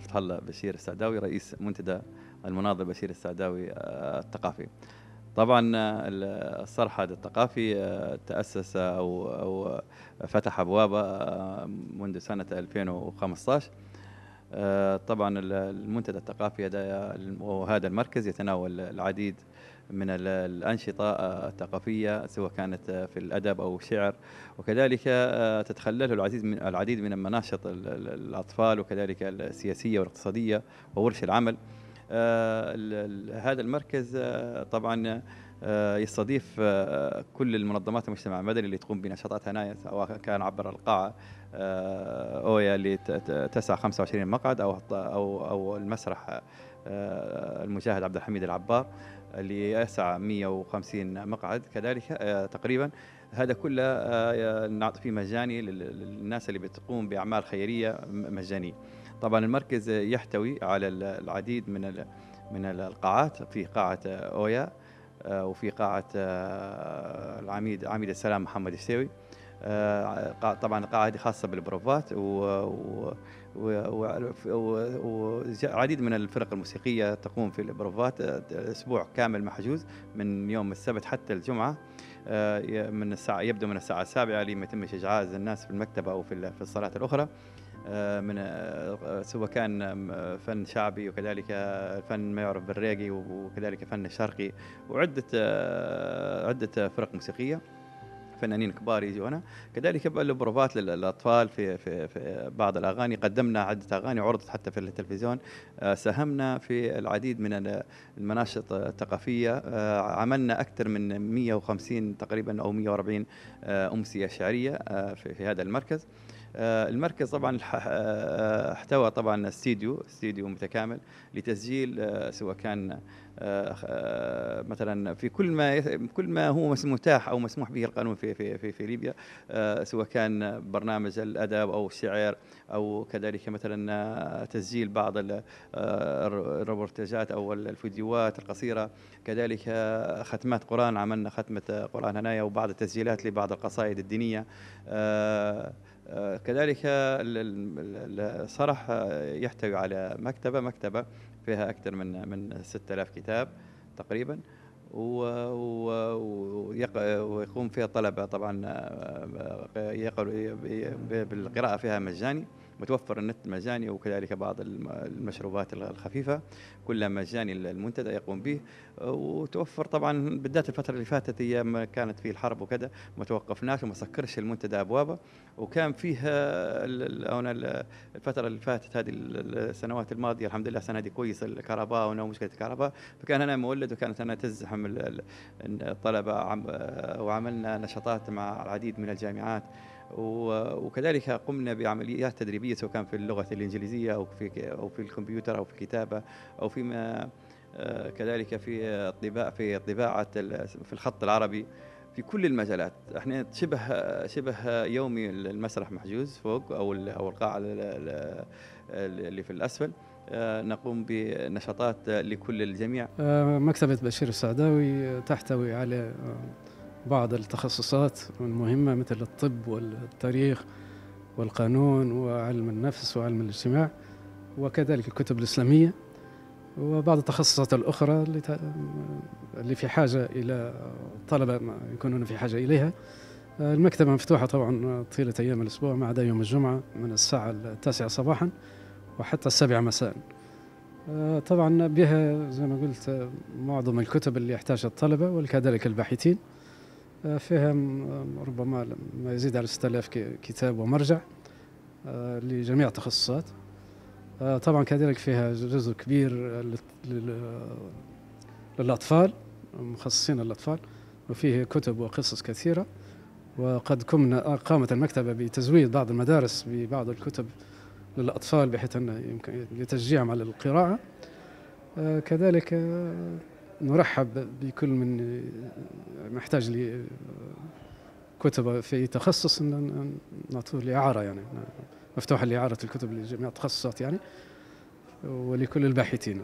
فتح الله بشير السعداوي رئيس منتدى المناضل بشير السعداوي آه، الثقافي طبعا آه، الصرح هذا الثقافي آه، تأسس أو, أو فتح أبوابه منذ سنة 2015 آه، طبعا المنتدى الثقافي وهذا المركز يتناول العديد من الأنشطة الثقافية سواء كانت في الأدب أو الشعر وكذلك آه، تتخلله العديد من العديد من المناشط الأطفال وكذلك السياسية والاقتصادية وورش العمل آه، هذا المركز آه، طبعا آه، يستضيف كل المنظمات المجتمع المدني اللي تقوم بنشاطات هنا سواء كان عبر القاعه اويا اللي تسع 25 مقعد او او او المسرح المجاهد عبد الحميد العبار اللي يسع 150 مقعد كذلك تقريبا هذا كله نعطي فيه مجاني للناس اللي بتقوم باعمال خيريه مجانيه طبعا المركز يحتوي على العديد من من القاعات في قاعة أويا آه، وفي قاعة آه، العميد عميد السلام محمد السيوي آه، طبعا قاعه خاصة بالبروفات وعديد من الفرق الموسيقية تقوم في البروفات أسبوع كامل محجوز من يوم السبت حتى الجمعة من الساعة يبدو من الساعة السابعة لما يتم استجعاز الناس في المكتبة أو في الصلاة الأخرى آه، من آه، سواء كان آه، فن شعبي وكذلك فن ما يعرف بالريقي وكذلك فن الشرقي وعدة عدة فرق موسيقية فنانين كبار يجوا هنا كذلك البروفات للاطفال في, في في بعض الاغاني قدمنا عده اغاني عرضت حتى في التلفزيون ساهمنا في العديد من المناشط الثقافيه عملنا اكثر من 150 تقريبا او 140 امسيه شعريه في هذا المركز آه، المركز طبعا آه، احتوى طبعا استديو استديو متكامل لتسجيل آه، سواء كان مثلا في كل ما كل ما هو متاح او مسموح به القانون في في في, في ليبيا سواء كان برنامج الاداب او الشعر او كذلك مثلا تسجيل بعض الروبورتاجات او الفيديوهات القصيره كذلك ختمات قران عملنا ختمه قران هنايا وبعض التسجيلات لبعض القصائد الدينيه آه، كذلك صرح يحتوي على مكتبة مكتبة فيها أكثر من من 6000 كتاب تقريبا ويقوم فيها طلبة طبعا آه، آه، بالقراءة فيها مجاني متوفر النت مجاني وكذلك بعض المشروبات الخفيفة كلها مجاني المنتدى يقوم به وتوفر طبعا بالذات الفترة اللي فاتت أيام كانت فيه الحرب وكذا ما توقفناش وما سكرش المنتدى أبوابه وكان فيه الفترة اللي فاتت هذه السنوات الماضية الحمد لله السنة دي كويس الكهرباء ونوع مشكله الكهرباء فكان انا مولد وكانت انا تزحم الطلبه وعملنا نشاطات مع العديد من الجامعات وكذلك قمنا بعمليات تدريبيه سواء كان في اللغه الانجليزيه او في او في الكمبيوتر او في الكتابه او فيما آه، كذلك في الطباع في طباعه في الخط العربي في كل المجالات احنا شبه شبه يومي المسرح محجوز فوق او او القاعه اللي في الاسفل آه، نقوم بنشاطات لكل الجميع آه، مكتبة بشير السعداوي تحتوي على بعض التخصصات المهمة مثل الطب والتاريخ والقانون وعلم النفس وعلم الاجتماع وكذلك الكتب الإسلامية وبعض التخصصات الأخرى اللي في حاجة إلى طلبة يكونون في حاجة إليها المكتبة مفتوحة طبعا طيلة أيام الأسبوع ما عدا يوم الجمعة من الساعة التاسعة صباحا وحتى السابعة مساء طبعا بها زي ما قلت معظم الكتب اللي يحتاجها الطلبة وكذلك الباحثين آه، فيها آه، ربما ما يزيد على 6000 كتاب ومرجع آه، لجميع التخصصات طبعا كذلك فيها جزء كبير للأطفال مخصصين للأطفال وفيه كتب وقصص كثيرة وقد قمنا قامت المكتبة بتزويد بعض المدارس ببعض الكتب للأطفال بحيث أنه يمكن لتشجيعهم على القراءة كذلك نرحب بكل من محتاج لي كتب في اي تخصص نعطوه الاعاره يعني مفتوحه لاعاره الكتب لجميع التخصصات يعني ولكل الباحثين